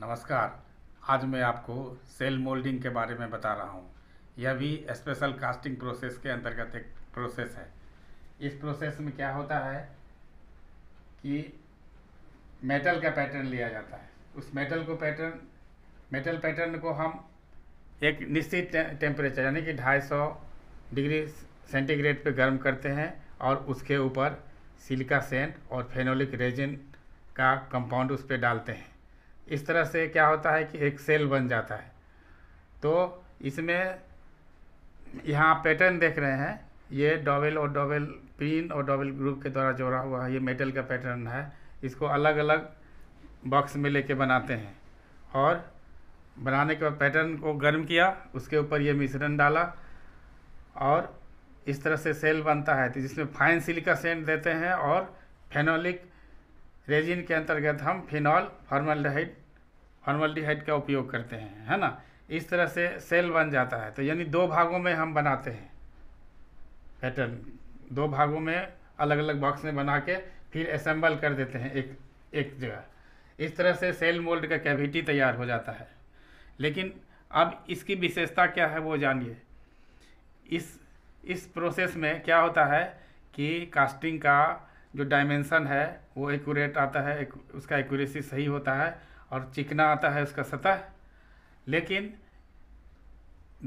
नमस्कार आज मैं आपको सेल मोल्डिंग के बारे में बता रहा हूँ यह भी स्पेशल कास्टिंग प्रोसेस के अंतर्गत एक प्रोसेस है इस प्रोसेस में क्या होता है कि मेटल का पैटर्न लिया जाता है उस मेटल को पैटर्न मेटल पैटर्न को हम एक निश्चित टेम्परेचर यानी कि 250 डिग्री सेंटीग्रेड पे गर्म करते हैं और उसके ऊपर सिलिका सेंट और फेनोलिक रेजिन का कंपाउंड उस पर डालते हैं इस तरह से क्या होता है कि एक सेल बन जाता है तो इसमें यहाँ पैटर्न देख रहे हैं ये डॉवेल और डॉवेल पिन और डॉवेल ग्रुप के द्वारा जोड़ा हुआ है ये मेटल का पैटर्न है इसको अलग अलग बॉक्स में लेके बनाते हैं और बनाने के बाद पैटर्न को गर्म किया उसके ऊपर ये मिश्रण डाला और इस तरह से सेल बनता है तो जिसमें फाइन सिलिका सेंट देते हैं और फेनोलिक रेजिन के अंतर्गत हम फिनॉल फार्मलडिहाइड फार्मलडिहाइड का उपयोग करते हैं है ना इस तरह से सेल बन जाता है तो यानी दो भागों में हम बनाते हैं पैटर्न दो भागों में अलग अलग बॉक्स में बना के फिर असेंबल कर देते हैं एक एक जगह इस तरह से सेल मोल्ड का कैविटी तैयार हो जाता है लेकिन अब इसकी विशेषता क्या है वो जानिए इस इस प्रोसेस में क्या होता है कि कास्टिंग का जो डायमेंसन है वो एक्यूरेट आता है एक, उसका एक्यूरेसी सही होता है और चिकना आता है उसका सतह लेकिन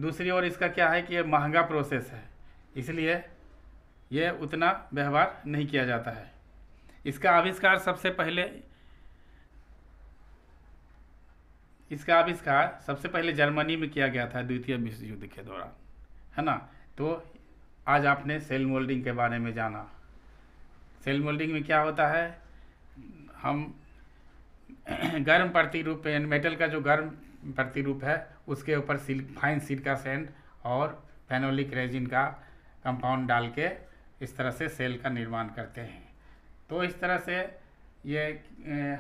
दूसरी ओर इसका क्या है कि ये महंगा प्रोसेस है इसलिए ये उतना व्यवहार नहीं किया जाता है इसका आविष्कार सबसे पहले इसका आविष्कार सबसे पहले जर्मनी में किया गया था द्वितीय विश्व युद्ध के दौरान है ना तो आज आपने सेल मोल्डिंग के बारे में जाना सेल मोल्डिंग में क्या होता है हम गर्म प्रतिरूप मेटल का जो गर्म प्रतिरूप है उसके ऊपर सिल फाइन का सैंड और फेनोलिक रेजिन का कंपाउंड डाल के इस तरह से सेल का निर्माण करते हैं तो इस तरह से ये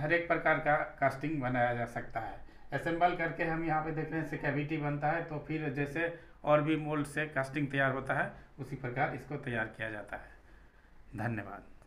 हर एक प्रकार का कास्टिंग बनाया जा सकता है असेंबल करके हम यहाँ पे देख रहे हैं इससे कैविटी बनता है तो फिर जैसे और भी मोल्ड से कास्टिंग तैयार होता है उसी प्रकार इसको तैयार किया जाता है धन्यवाद